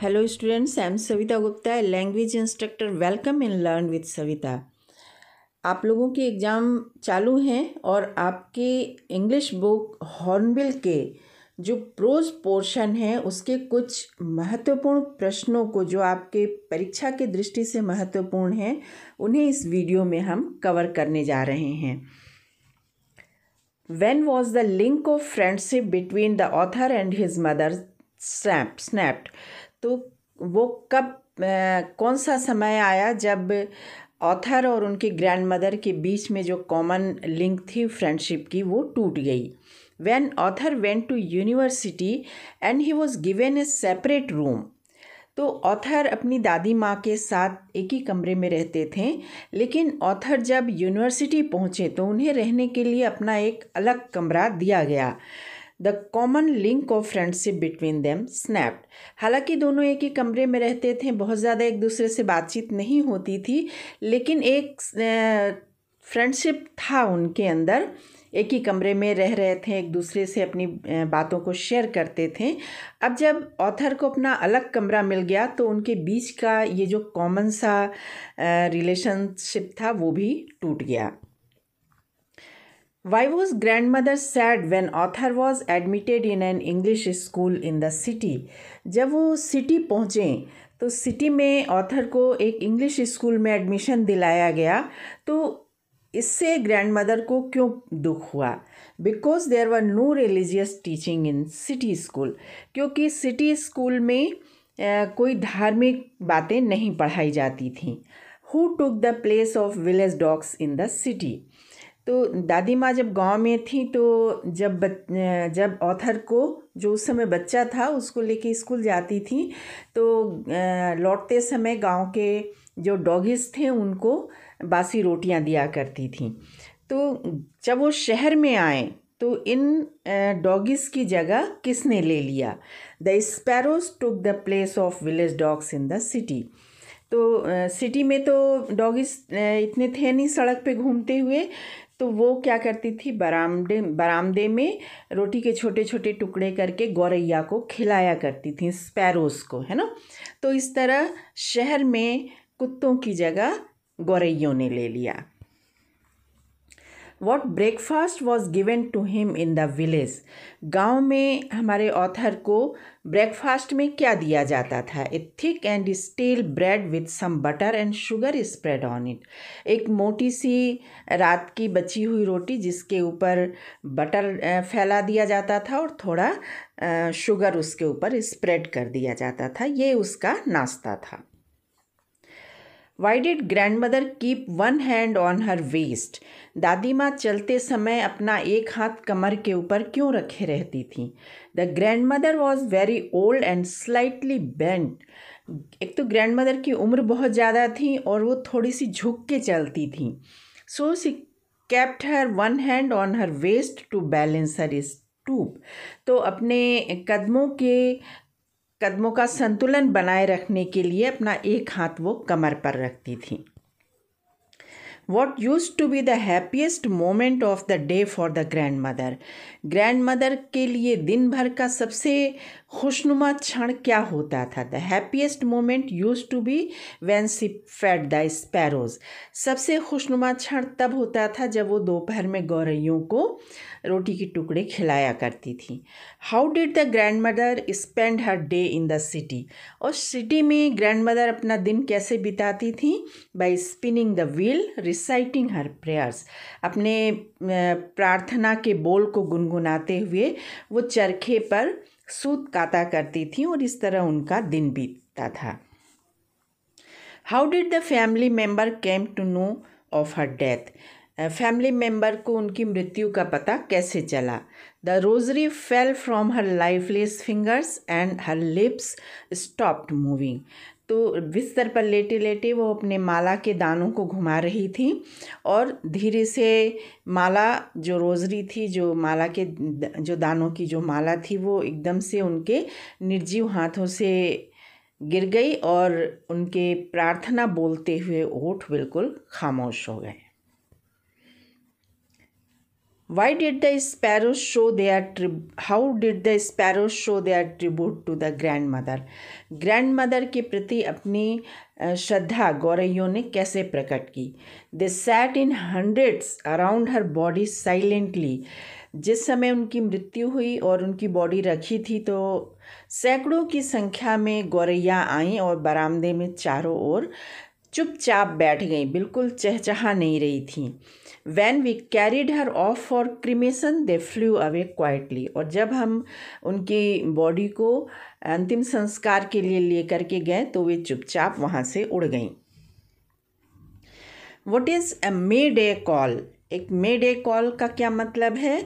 Hello students I am Savita Gupta language instructor welcome in learn with Savita आप लोगों के exam चालू हैं और आपके इंग्लिश बुक हॉर्नबिल के जो प्रोज पोर्शन है उसके कुछ महत्वपूर्ण प्रश्नों को जो आपके परीक्षा के दृष्टि से महत्वपूर्ण हैं उन्हें इस वीडियो में हम कवर करने जा रहे हैं when was the link of friendship between the author and his mother snap snapped तो वो कब कौन सा समय आया जब ऑथर और उनके ग्रैंड मदर के बीच में जो कॉमन लिंक थी फ्रेंडशिप की वो टूट गई when author went to university and he was given a separate room तो ऑथर अपनी दादी माँ के साथ एक ही कमरे में रहते थे लेकिन ऑथर जब यूनिवर्सिटी पहुँचे तो उन्हें रहने के लिए अपना एक अलग कमरा दिया गया the common link of friendship between them snapped हालांकि दोनों एक ही कमरे में रहते थे बहुत ज़्यादा एक दूसरे से बातचीत नहीं होती थी लेकिन एक फ्रेंडशिप था उनके अंदर एक ही कमरे में रह रहे थे एक दूसरे से अपनी बातों को शेयर करते थे अब जब ऑथर को अपना अलग कमरा मिल गया तो उनके बीच का ये जो कॉमन सा रिलेशनशिप था वो भी टूट गया Why was grandmother sad when author was admitted in an English school in the city? जब वो सिटी पहुँचे तो सिटी में ऑथर को एक इंग्लिश स्कूल में एडमिशन दिलाया गया तो इससे ग्रैंड मदर को क्यों दुख हुआ because there were no religious teaching in city school क्योंकि सिटी स्कूल में कोई धार्मिक बातें नहीं पढ़ाई जाती थी who took the place of village dogs in the city तो दादी माँ जब गांव में थी तो जब जब ऑथर को जो उस समय बच्चा था उसको लेके स्कूल जाती थी तो लौटते समय गांव के जो डॉगिस थे उनको बासी रोटियां दिया करती थी तो जब वो शहर में आए तो इन डॉगिस की जगह किसने ले लिया the sparrows took the place of village dogs in the city तो सिटी में तो डॉगिस इतने थे नहीं सड़क पे घूमते हुए तो वो क्या करती थी बरामदे बरामदे में रोटी के छोटे छोटे टुकड़े करके गौरैया को खिलाया करती थी स्पैरोज़ को है ना तो इस तरह शहर में कुत्तों की जगह गौरैयों ने ले लिया what breakfast was given to him in the village गांव में हमारे ऑथर को ब्रेकफास्ट में क्या दिया जाता था a thick and stale bread with some butter and sugar spread on it एक मोटी सी रात की बची हुई रोटी जिसके ऊपर बटर फैला दिया जाता था और थोड़ा शुगर उसके ऊपर स्प्रेड कर दिया जाता था ये उसका नाश्ता था why did grandmother keep one hand on her waist दादी माँ चलते समय अपना एक हाथ कमर के ऊपर क्यों रखे रहती थी the grandmother was very old and slightly bent एक तो ग्रैंड मदर की उम्र बहुत ज़्यादा थी और वो थोड़ी सी झुक के चलती थी so she kept her one hand on her waist to balance her stoop तो अपने कदमों के कदमों का संतुलन बनाए रखने के लिए अपना एक हाथ वो कमर पर रखती थी what used to be the happiest moment of the day for the grandmother grandmother के लिए दिन भर का सबसे खुशनुमा क्षण क्या होता था the happiest moment used to be when she fed the sparrows सबसे खुशनुमा क्षण तब होता था जब वो दोपहर में गौरैयों को रोटी के टुकड़े खिलाया करती थी how did the grandmother spend her day in the city और सिटी में ग्रैंड मदर अपना दिन कैसे बिताती थी by spinning the wheel reciting her prayers अपने प्रार्थना के बोल को गुनगुनाते हुए वो चरखे पर सूत काता करती थी और इस तरह उनका दिन बीतता था how did the family member came to know of her death family member को उनकी मृत्यु का पता कैसे चला the rosary fell from her lifeless fingers and her lips stopped moving तो बिस्तर पर लेटे लेटे वो अपने माला के दानों को घुमा रही थी और धीरे से माला जो रोज़री थी जो माला के जो दानों की जो माला थी वो एकदम से उनके निर्जीव हाथों से गिर गई और उनके प्रार्थना बोलते हुए ओठ बिल्कुल खामोश हो गए why did the sparrows show their trib- how did the sparrows show their tribute to the grandmother grandmother के प्रति अपनी श्रद्धा गौरैयों ने कैसे प्रकट की they sat in hundreds around her body silently जिस समय उनकी मृत्यु हुई और उनकी बॉडी रखी थी तो सैकड़ों की संख्या में गौरैया आईं और बरामदे में चारों ओर चुपचाप बैठ गईं बिल्कुल चहचहा नहीं रही थीं when we carried her off for cremation they flew away quietly और जब हम उनकी बॉडी को अंतिम संस्कार के लिए लेकर के गए तो वे चुपचाप वहाँ से उड़ गईं what is a mayday call एक मे डे कॉल का क्या मतलब है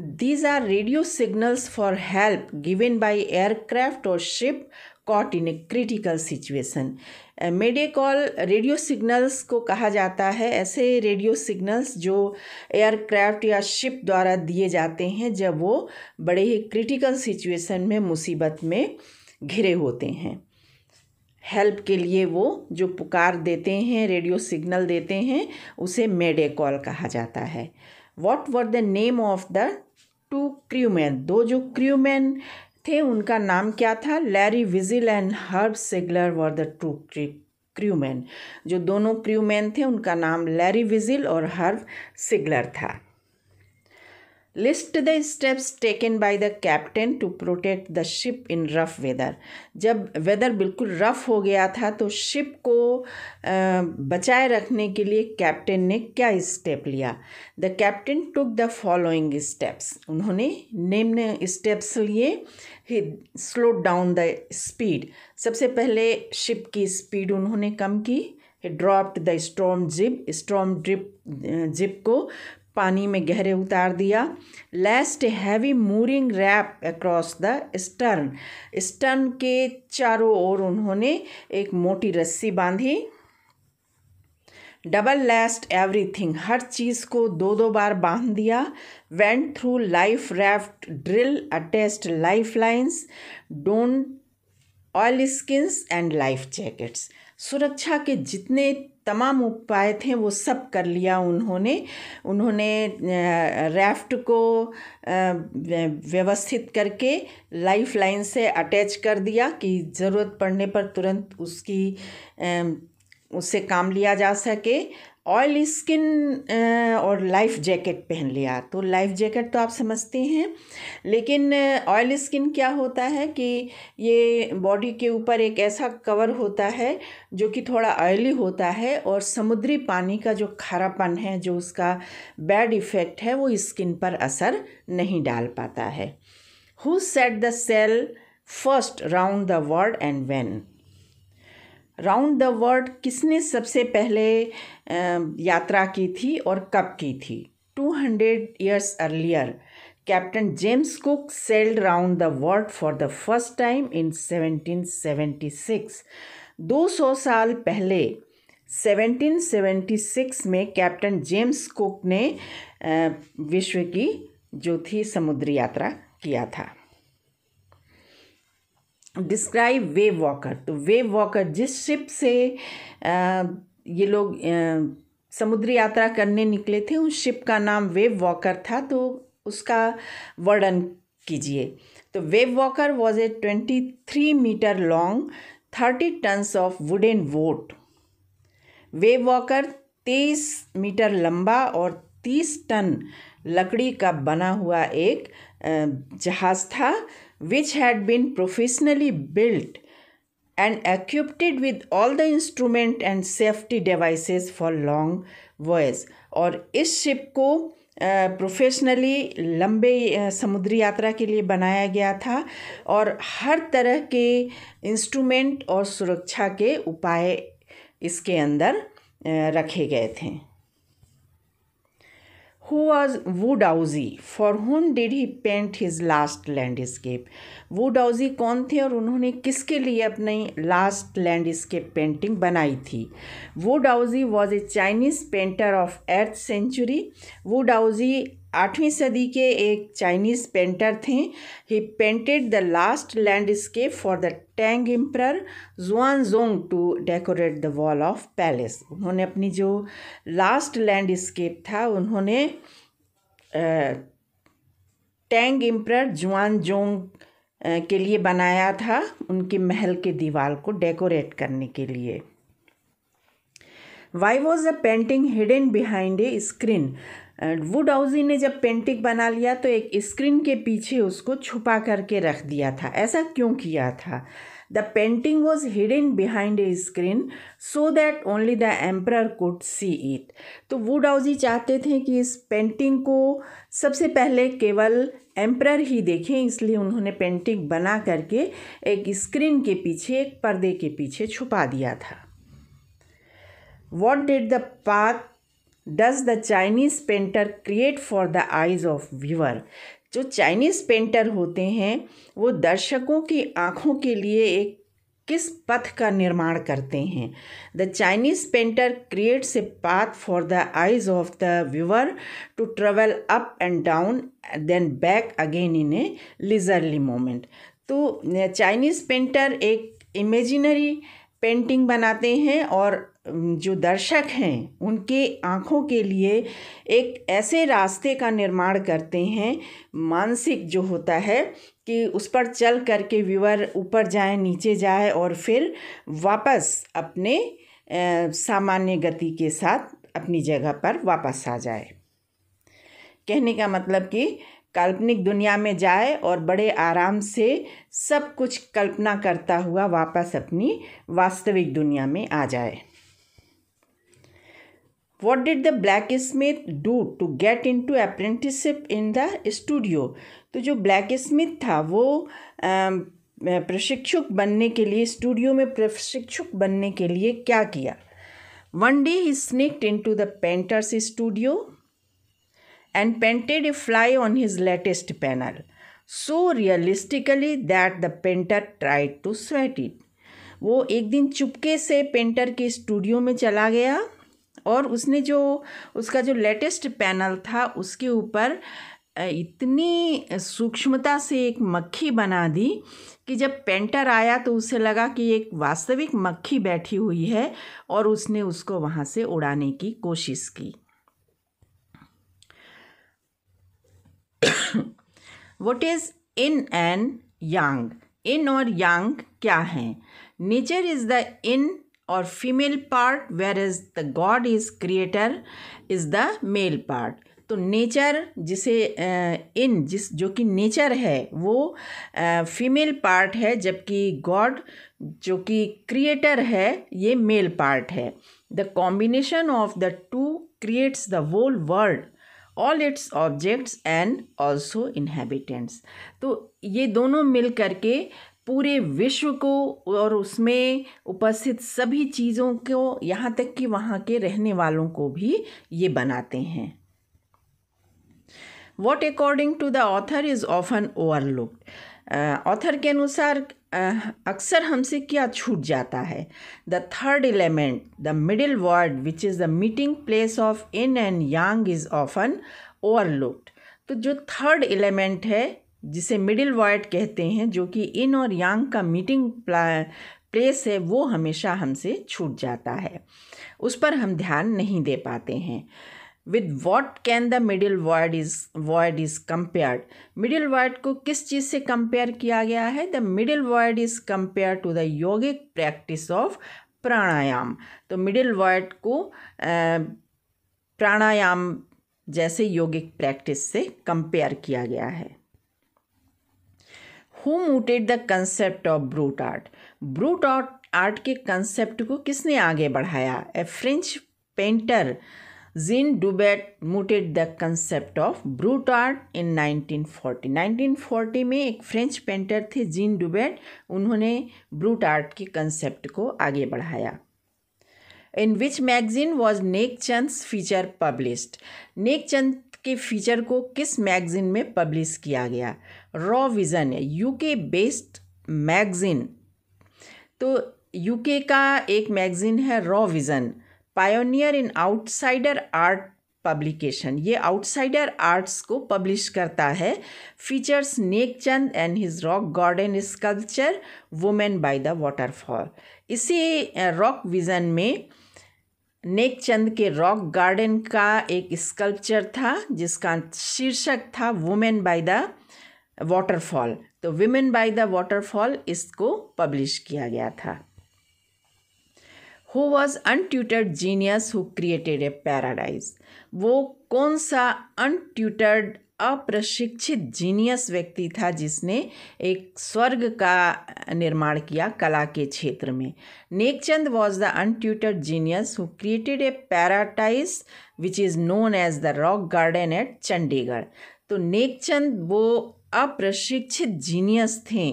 these are radio signals for help given by aircraft और ship caught in a critical situation mayday call radio signals को कहा जाता है ऐसे रेडियो सिग्नल्स जो एयरक्राफ्ट या शिप द्वारा दिए जाते हैं जब वो बड़े ही क्रिटिकल सिचुएशन में मुसीबत में घिरे होते हैं हेल्प के लिए वो जो पुकार देते हैं रेडियो सिग्नल देते हैं उसे मेडे कॉल कहा जाता है what were the name of the two crewmen दो जो क्र्यूमैन थे उनका नाम क्या था Larry Vigil and Herb Sigler were the two crewmen जो दोनों क्रूमैन थे उनका नाम लैरी विजिल और हर्ब सिगलर था list the steps taken by the captain to protect the ship in rough weather जब वेदर बिल्कुल रफ हो गया था तो शिप को बचाए रखने के लिए कैप्टन ने क्या स्टेप लिया the captain took the following steps उन्होंने निम्न स्टेप्स लिए he slow down the speed सबसे पहले शिप की स्पीड उन्होंने कम की dropped the storm jib storm drip jib को पानी में गहरे उतार दिया lashed heavy mooring rope across the stern stern के चारों ओर उन्होंने एक मोटी रस्सी बांधी डबल लेस्ट एवरीथिंग हर चीज़ को दो दो बार बांध दिया went through life raft drill attached life lines donned oilskins and life jackets सुरक्षा के जितने तमाम उपाय थे वो सब कर लिया उन्होंने उन्होंने रैफ्ट को व्यवस्थित करके लाइफ लाइन से अटैच कर दिया कि ज़रूरत पड़ने पर तुरंत उसकी उससे काम लिया जा सके ऑयल स्किन uh, और लाइफ जैकेट पहन लिया तो लाइफ जैकेट तो आप समझते हैं लेकिन ऑयल uh, स्किन क्या होता है कि ये बॉडी के ऊपर एक ऐसा कवर होता है जो कि थोड़ा ऑयली होता है और समुद्री पानी का जो खारापन है जो उसका बैड इफ़ेक्ट है वो स्किन पर असर नहीं डाल पाता है who set the sail first round the world and when round the world किसने सबसे पहले यात्रा की थी और कब की थी two hundred years earlier captain James Cook sailed round the world for the first time in 1776 200 साल पहले 1776 में कैप्टन जेम्स कुक ने विश्व की जो थी समुद्री यात्रा किया था डिस्क्राइब वेव वॉकर तो वेव वॉकर जिस शिप से ये लोग समुद्री यात्रा करने निकले थे उस शिप का नाम वेव वॉकर था तो उसका वर्णन कीजिए तो Wavewalker was a twenty three metre long thirty tons of an boat Wavewalker तेईस मीटर लंबा और तीस टन लकड़ी का बना हुआ एक जहाज़ था which had been professionally built and equipped with all the instrument and safety devices for long voyage और इस शिप को प्रोफेशनली लंबे समुद्री यात्रा के लिए बनाया गया था और हर तरह के इंस्ट्रूमेंट और सुरक्षा के उपाय इसके अंदर रखे गए थे वो Daozi for for did he paint his last landscape वो डाउज़ी कौन थे और उन्होंने किसके लिए अपनी लास्ट लैंडस्केप पेंटिंग बनाई थी Wu Daozi was a Chinese painter of eighth century Wu Daozi आठवीं सदी के एक चाइनीज़ पेंटर थे he painted the last landscape for the Tang emperor Zong to decorate the wall of palace उन्होंने अपनी जो लास्ट लैंडस्केप था उन्होंने टैंग एम्प्रर जोंग के लिए बनाया था उनके महल के दीवार को डेकोरेट करने के लिए why was a painting hidden behind a screen Wu Daozi ने जब पेंटिंग बना लिया तो एक स्क्रीन के पीछे उसको छुपा करके रख दिया था ऐसा क्यों किया था the painting was hidden behind a screen so that only the emperor could see it तो वुड हाउजी चाहते थे कि इस पेंटिंग को सबसे पहले केवल एम्प्रर ही देखें इसलिए उन्होंने पेंटिंग बना करके एक स्क्रीन के पीछे एक पर्दे के पीछे छुपा दिया था what did the path does the Chinese painter create for the eyes of viewer जो चाइनीज़ पेंटर होते हैं वो दर्शकों की आँखों के लिए एक किस पथ का निर्माण करते हैं the Chinese painter creates a path for the eyes of the viewer to travel up and down then back again in a leisurely moment तो चाइनीज़ पेंटर एक इमेजिनरी पेंटिंग बनाते हैं और जो दर्शक हैं उनके आँखों के लिए एक ऐसे रास्ते का निर्माण करते हैं मानसिक जो होता है कि उस पर चल करके व्यूअर ऊपर जाए नीचे जाए और फिर वापस अपने सामान्य गति के साथ अपनी जगह पर वापस आ जाए कहने का मतलब कि काल्पनिक दुनिया में जाए और बड़े आराम से सब कुछ कल्पना करता हुआ वापस अपनी वास्तविक दुनिया में आ जाए What did the blacksmith smith do to get into the in the studio तो जो ब्लैक स्मिथ था वो um, प्रशिक्षक बनने के लिए स्टूडियो में प्रशिक्षक बनने के लिए क्या किया one day he sneaked into the painter's studio and painted a fly on his latest panel so realistically that the painter tried to sweat it वो एक दिन चुपके से पेंटर के स्टूडियो में चला गया और उसने जो उसका जो लेटेस्ट पैनल था उसके ऊपर इतनी सूक्ष्मता से एक मक्खी बना दी कि जब पेंटर आया तो उसे लगा कि एक वास्तविक मक्खी बैठी हुई है और उसने उसको वहाँ से उड़ाने की कोशिश की what is yin and yang yin और यांग क्या हैं नेचर इज़ द इन और female part where is the god is creator is the male part तो नेचर जिसे इन जिस जो कि नेचर है वो फीमेल पार्ट है जबकि गॉड जो कि क्रिएटर है ये मेल पार्ट है the combination of the two creates the whole world all its objects and also inhabitants तो ये दोनों मिल करके पूरे विश्व को और उसमें उपस्थित सभी चीज़ों को यहाँ तक कि वहाँ के रहने वालों को भी ये बनाते हैं what according to the author is often overlooked author के अनुसार uh, अक्सर हमसे क्या छूट जाता है the third element the middle word which is the meeting place of yin and yang is often overlooked तो जो थर्ड एलिमेंट है जिसे मिडिल वर्ड कहते हैं जो कि इन और यांग का मीटिंग प्लेस है वो हमेशा हमसे छूट जाता है उस पर हम ध्यान नहीं दे पाते हैं with what can the middle word is word is compared middle word को किस चीज़ से कंपेयर किया गया है the middle word is compare to the yogic practice of pranayama तो मिडिल वर्ड को प्राणायाम जैसे योगिक प्रैक्टिस से कंपेयर किया गया है who mooted the concept of brute art brute art art के कंसेप्ट को किसने आगे बढ़ाया a French painter Jean Dubuffet mooted the concept of brute art in 1940 1940 में एक फ्रेंच पेंटर थे जीन डुबेट उन्होंने ब्रूट आर्ट के कंसेप्ट को आगे बढ़ाया in which magazine was Nek Chand feature published Nek Chand के फीचर को किस मैगजीन में पब्लिश किया गया रॉ विज़न है यूके बेस्ड मैगज़ीन तो यूके का एक मैगज़ीन है Raw Vision pioneer in outsider art publication ये आउटसाइडर आर्ट्स को पब्लिश करता है features Nek Chand and his Rock Garden sculpture women by the waterfall इसी रॉक विज़न में नेक चंद के रॉक गार्डन का एक स्कल्पचर था जिसका शीर्षक था वुमेन बाय द वाटरफॉल तो विमेन बाय द वाटरफॉल इसको पब्लिश किया गया था who was untutored genius who created a paradise वो कौन सा अनट्यूटर्ड अप्रशिक्षित जीनियस व्यक्ति था जिसने एक स्वर्ग का निर्माण किया कला के क्षेत्र में Nekchand was the untutored genius who created a paradise which is known as the rock garden at Chandigarh तो नेकचंद वो अप्रशिक्षित जीनियस थे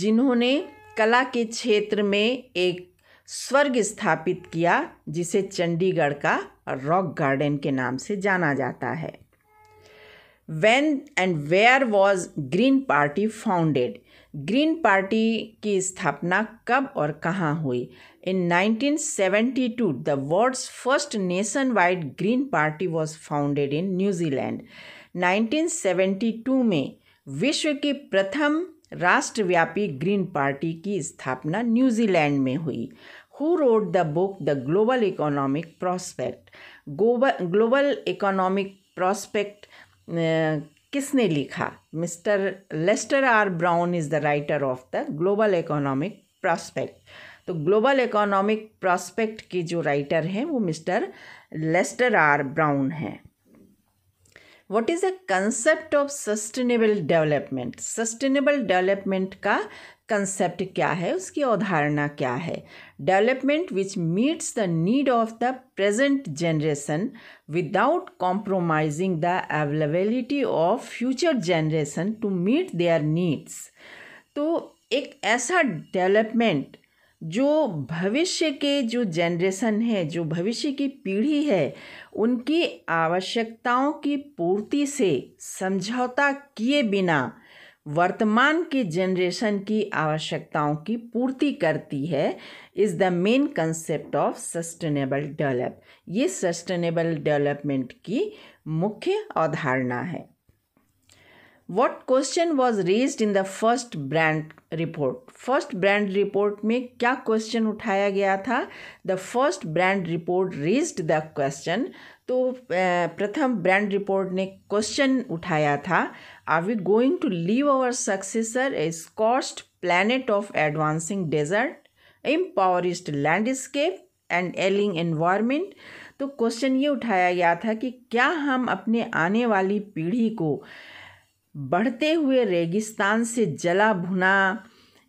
जिन्होंने कला के क्षेत्र में एक स्वर्ग स्थापित किया जिसे चंडीगढ़ का रॉक गार्डन के नाम से जाना जाता है when and where was green party founded green party की स्थापना कब और कहाँ हुई in 1972 the world's first nation wide green party was founded in New Zealand 1972 में विश्व की प्रथम राष्ट्रव्यापी ग्रीन पार्टी की स्थापना न्यूजीलैंड में हुई who wrote the book the global economic prospect global economic prospect किसने लिखा mister Lester R Brown is the writer of the global economic prospect तो ग्लोबल इकोनॉमिक प्रॉस्पेक्ट के जो राइटर हैं वो मिस्टर लेस्टर आर ब्राउन हैं what is a concept of sustainable development sustainable development का concept क्या है उसकी अवधारणा क्या है development which meets the need of the present generation without compromising the availability of future generation to meet their needs तो एक ऐसा डेवलपमेंट जो भविष्य के जो जनरेशन है जो भविष्य की पीढ़ी है उनकी आवश्यकताओं की पूर्ति से समझौता किए बिना वर्तमान के जनरेशन की आवश्यकताओं की पूर्ति करती है is the main concept of sustainable develop ये सस्टेनेबल डेवलपमेंट की मुख्य अवधारणा है what question was raise in the first brand report first brand report में क्या क्वेश्चन उठाया गया था the first brand report raised the question तो प्रथम ब्रांड रिपोर्ट ने क्वेश्चन उठाया था are we going to leave our successor a scorched planet of advancing desert impoverished landscape and ailing environment तो क्वेश्चन ये उठाया गया था कि क्या हम अपने आने वाली पीढ़ी को बढ़ते हुए रेगिस्तान से जला भुना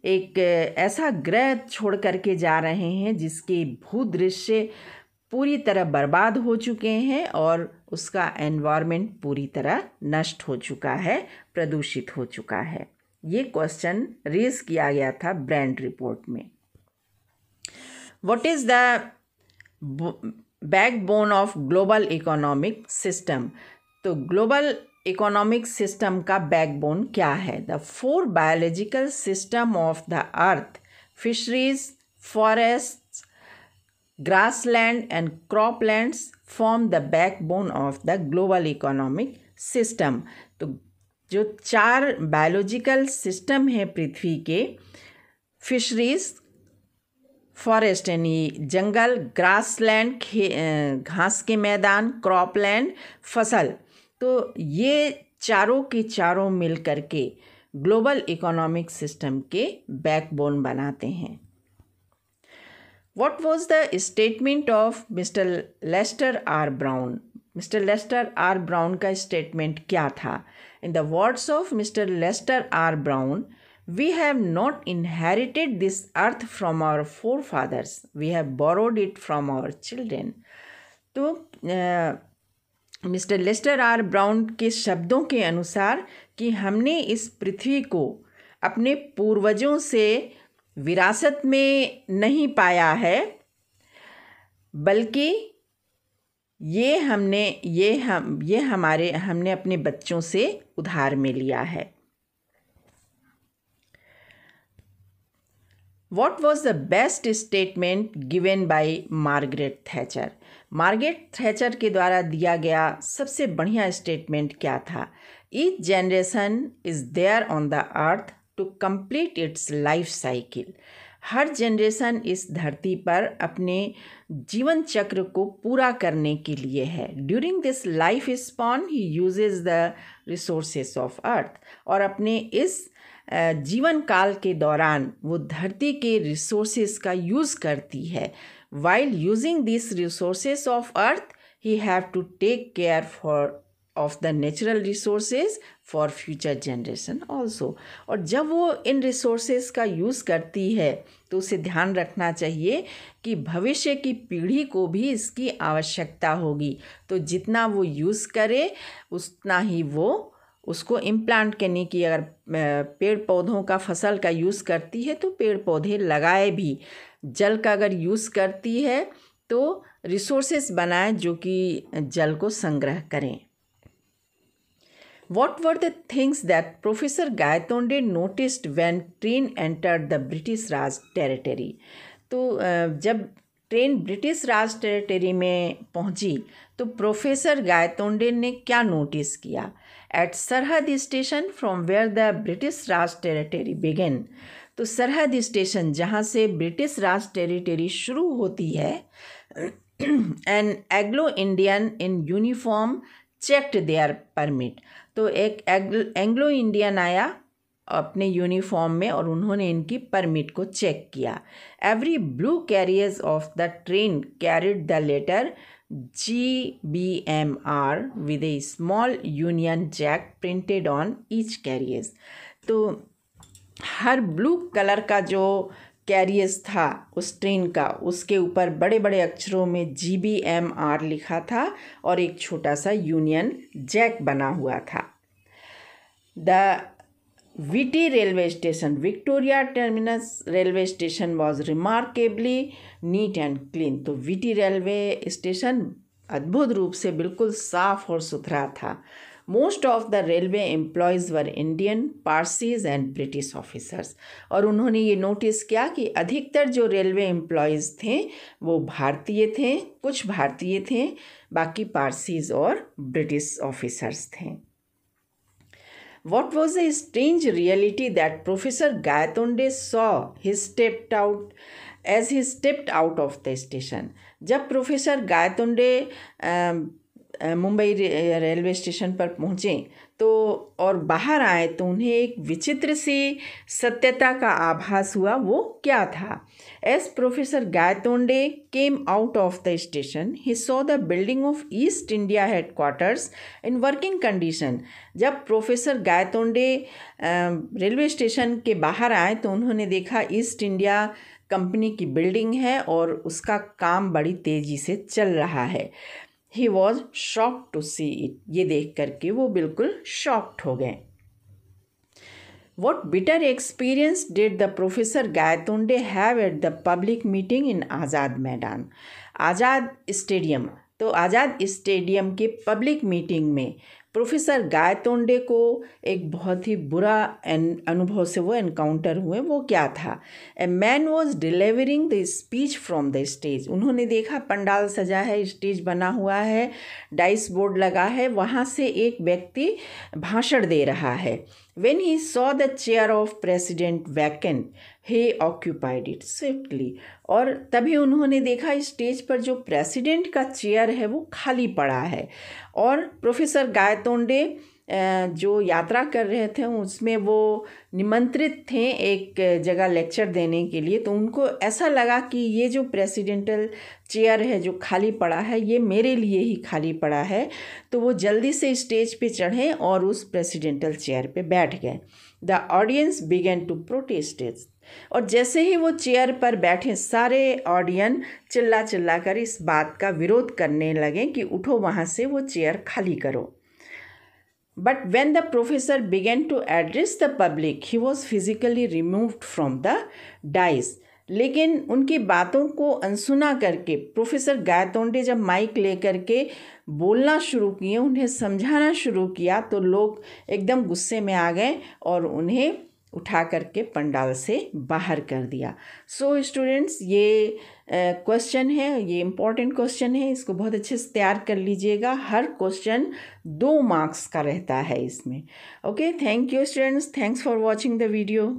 एक ऐसा ग्रह छोड़ कर के जा रहे हैं जिसके भू दृश्य पूरी तरह बर्बाद हो चुके हैं और उसका एनवायरनमेंट पूरी तरह नष्ट हो चुका है प्रदूषित हो चुका है ये क्वेश्चन रेज किया गया था ब्रांड रिपोर्ट में what is the backbone of global economic system तो ग्लोबल इकोनॉमिक सिस्टम का बैकबोन क्या है the four biological system of the earth fisheries forest grassland and cropland form the backbone of the global economic system तो जो चार biological system है पृथ्वी के fisheries forest यानी जंगल ग्रास लैंड घास के मैदान क्रॉपलैंड फसल तो ये चारों के चारों मिल कर के ग्लोबल इकोनॉमिक सिस्टम के बैकबोन बनाते हैं what was the statement of mister Lester R Brown mister Lester R Brown का स्टेटमेंट क्या था in the words of mister Lester R Brown we have not inherited this earth from our forefathers we have borrowed it from our children तो mister Lester R Brown के शब्दों के अनुसार कि हमने इस पृथ्वी को अपने पूर्वजों से विरासत में नहीं पाया है बल्कि ये हमने ये हम ये हमारे हमने अपने बच्चों से उधार में लिया है what was the best statement given by Margaret Thatcher Margaret Thatcher के द्वारा दिया गया सबसे बढ़िया स्टेटमेंट क्या था each generation is there on the earth to complete its life cycle हर जनरेशन इस धरती पर अपने जीवन चक्र को पूरा करने के लिए है during this life span he uses the resources of earth और अपने इस जीवन काल के दौरान वो धरती के रिसोर्सेज का यूज़ करती है while using these resources of earth he have to take care for of the natural resources for future generation also और जब वो इन रिसोर्सेज का यूज़ करती है तो उसे ध्यान रखना चाहिए कि भविष्य की पीढ़ी को भी इसकी आवश्यकता होगी तो जितना वो यूज़ करे उतना ही वो उसको इम्प्लांट करने की अगर पेड़ पौधों का फसल का यूज़ करती है तो पेड़ पौधे लगाए भी जल का अगर यूज़ करती है तो रिसोर्सेस बनाए जो कि जल को संग्रह करें what were the things that professor Gaitonde noticed when train enter the British Raj territory तो जब ट्रेन ब्रिटिश राज टेरिटरी में पहुंची तो प्रोफेसर गायतोंडे ने क्या नोटिस किया at Sarhad station from where the British Raj territory began तो सरहद स्टेशन जहाँ से ब्रिटिश राज टेरिटरी शुरू होती है an Anglo Indian in uniform checked their permit तो एक एंग्लो इंडियन आया अपने यूनिफॉर्म में और उन्होंने इनकी परमिट को चेक किया every blue carriers of the train carried the letter G B M R with a small Union Jack printed on each carriers तो हर ब्लू कलर का जो कैरियस था उस ट्रेन का उसके ऊपर बड़े बड़े अक्षरों में जी बी एम आर लिखा था और एक छोटा सा यूनियन जैक बना हुआ था the VT railway station Victoria Terminus railway station was remarkably neat and clean तो विटी रेलवे स्टेशन अद्भुत रूप से बिल्कुल साफ़ और सुथरा था most of the railway employees were Indian Parsees and British officers और उन्होंने ये नोटिस किया कि अधिकतर जो रेलवे एम्प्लॉयज़ थे वो भारतीय थे कुछ भारतीय थे बाकी पारसीज और ब्रिटिश ऑफिसर्स थे what was a strange reality that professor Gaitonde saw he stepped out as he stepped out of the station जब professor Gaitonde Mumbai railway station पर पहुँचे तो और बाहर आए तो उन्हें एक विचित्र सी सत्यता का आभास हुआ वो क्या था as professor Gaitonde came out of the station he saw the building of East India headquarters in working condition जब प्रोफेसर गायतोंडे रेलवे स्टेशन के बाहर आए तो उन्होंने देखा ईस्ट इंडिया कंपनी की बिल्डिंग है और उसका काम बड़ी तेज़ी से चल रहा है he was shock to see it ये देख करके वो बिल्कुल शॉक्ड हो गए what bitter experience did the professor Gaitonde have at the public meeting in Azad Maidan Azad stadium तो आज़ाद स्टेडियम के पब्लिक मीटिंग में प्रोफेसर गायतोंडे को एक बहुत ही बुरा अनुभव से वो एनकाउंटर हुए वो क्या था a man was delivering the speech from the stage उन्होंने देखा पंडाल सजा है स्टेज बना हुआ है डाइस बोर्ड लगा है वहाँ से एक व्यक्ति भाषण दे रहा है when he saw the chair of president vacant he occupied it swiftly और तभी उन्होंने देखा स्टेज पर जो प्रेसिडेंट का चेयर है वो खाली पड़ा है और प्रोफेसर गायतोंडे जो यात्रा कर रहे थे उसमें वो निमंत्रित थे एक जगह लेक्चर देने के लिए तो उनको ऐसा लगा कि ये जो प्रेसिडेंटल चेयर है जो खाली पड़ा है ये मेरे लिए ही खाली पड़ा है तो वो जल्दी से स्टेज पे चढ़े और उस प्रेसिडेंटल चेयर पे बैठ गए the audience began to protest और जैसे ही वो चेयर पर बैठे सारे ऑडियन चिल्ला चिल्ला कर इस बात का विरोध करने लगे कि उठो वहाँ से वो चेयर खाली करो but when the professor began to address the public he was physically removed from the dais लेकिन उनकी बातों को अनसुना करके प्रोफेसर गायतोंडे जब माइक लेकर के बोलना शुरू किए उन्हें समझाना शुरू किया तो लोग एकदम गुस्से में आ गए और उन्हें उठा करके पंडाल से बाहर कर दिया सो so, स्टूडेंट्स ये क्वेश्चन है ये इम्पॉर्टेंट क्वेश्चन है इसको बहुत अच्छे से तैयार कर लीजिएगा हर क्वेश्चन दो मार्क्स का रहता है इसमें okay thank you students thanks for watching the video